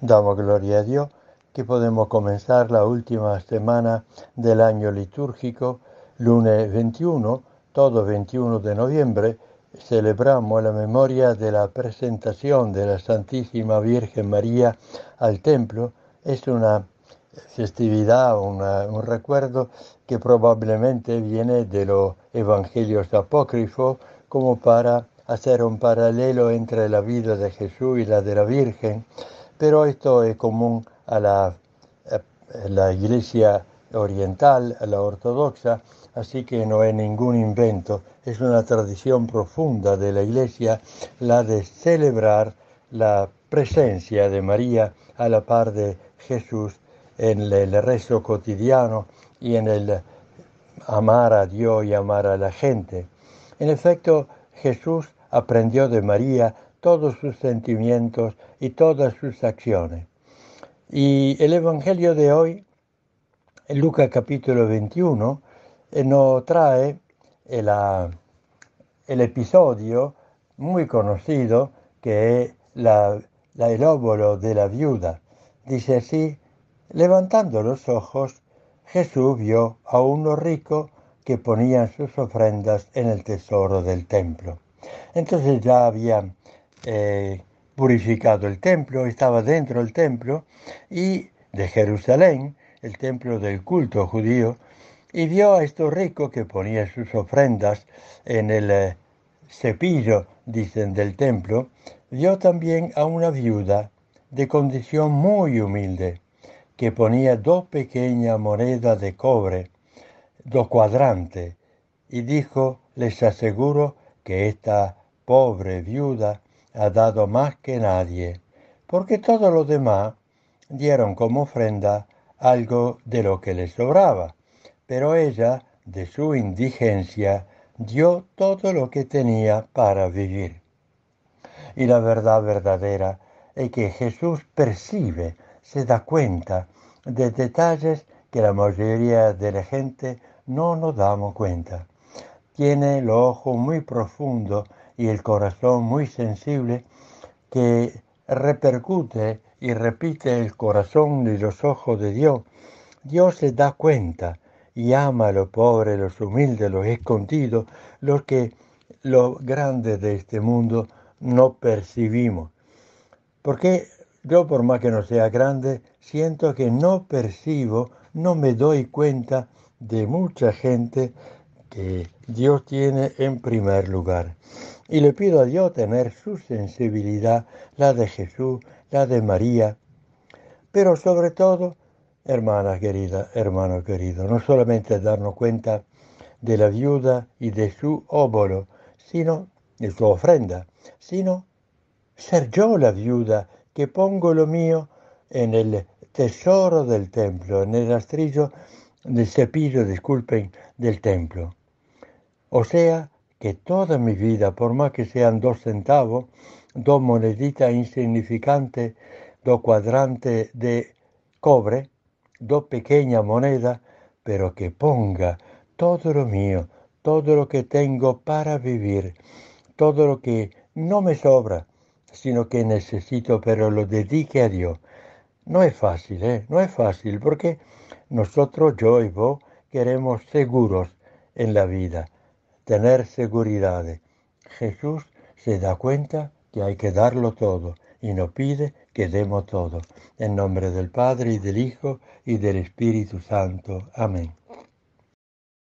Damos gloria a Dios que podemos comenzar la última semana del año litúrgico, lunes 21, todo 21 de noviembre, celebramos la memoria de la presentación de la Santísima Virgen María al templo. Es una festividad, un recuerdo que probablemente viene de los evangelios apócrifos como para hacer un paralelo entre la vida de Jesús y la de la Virgen pero esto es común a la, iglesia oriental, a la ortodoxa, así que no es ningún invento, es una tradición profunda de la iglesia la de celebrar la presencia de María a la par de Jesús en el rezo cotidiano y en el amar a Dios y amar a la gente. En efecto, Jesús aprendió de María todos sus sentimientos y todas sus acciones. Y el Evangelio de hoy, en Lucas capítulo 21, eh, nos trae ah, el, episodio muy conocido que es la, el óvulo de la viuda. Dice así, levantando los ojos, Jesús vio a uno rico que ponía sus ofrendas en el tesoro del templo. Entonces ya había eh, purificado el templo, estaba dentro del templo y de Jerusalén, el templo del culto judío, y vio a estos ricos que ponían sus ofrendas en el eh, cepillo, dicen, del templo, vio también a una viuda de condición muy humilde, que ponía dos pequeñas monedas de cobre, dos cuadrantes, y dijo, les aseguro que esta pobre viuda ha dado más que nadie, porque todos los demás dieron como ofrenda algo de lo que les sobraba, pero ella, de su indigencia, dio todo lo que tenía para vivir. Y la verdad verdadera es que Jesús percibe, se da cuenta de detalles que la mayoría de la gente no nos damos cuenta. Tiene el ojo muy profundo y el corazón muy sensible que repercute y repite el corazón y los ojos de Dios, Dios se da cuenta y ama a los pobres, los humildes, los escondidos, los que los grandes de este mundo no percibimos. Porque yo, por más que no sea grande, siento que no percibo, no me doy cuenta de mucha gente Dios tiene en primer lugar. Y le pido a Dios tener su sensibilidad, la de Jesús, la de María, pero sobre todo, hermana querida, hermano querido, no solamente darnos cuenta de la viuda y de su óbolo, sino de su ofrenda, sino ser yo la viuda que pongo lo mío en el tesoro del templo, en el rastrillo del cepillo, disculpen, del templo. O sea que toda mi vida, por más que sean dos centavos, dos moneditas insignificantes, dos cuadrantes de cobre, dos pequeñas monedas, pero que ponga todo lo mío, todo lo que tengo para vivir, todo lo que no me sobra, sino que necesito, pero lo dedique a Dios. No es fácil, ¿eh? No es fácil, porque nosotros, yo y vos, queremos seguros en la vida tener seguridad. Jesús se da cuenta que hay que darlo todo y nos pide que demos todo. En nombre del Padre y del Hijo y del Espíritu Santo. Amén.